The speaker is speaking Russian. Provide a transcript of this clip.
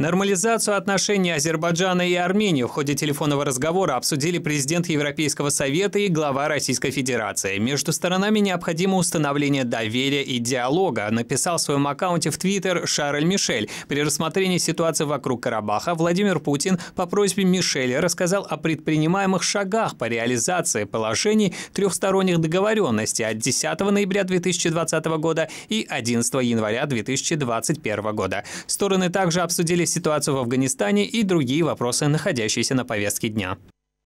Нормализацию отношений Азербайджана и Армении в ходе телефонного разговора обсудили президент Европейского совета и глава Российской Федерации. Между сторонами необходимо установление доверия и диалога, написал в своем аккаунте в Твиттер Шарль Мишель. При рассмотрении ситуации вокруг Карабаха Владимир Путин по просьбе Мишеля рассказал о предпринимаемых шагах по реализации положений трехсторонних договоренностей от 10 ноября 2020 года и 11 января 2021 года. Стороны также обсудили ситуацию в Афганистане и другие вопросы, находящиеся на повестке дня.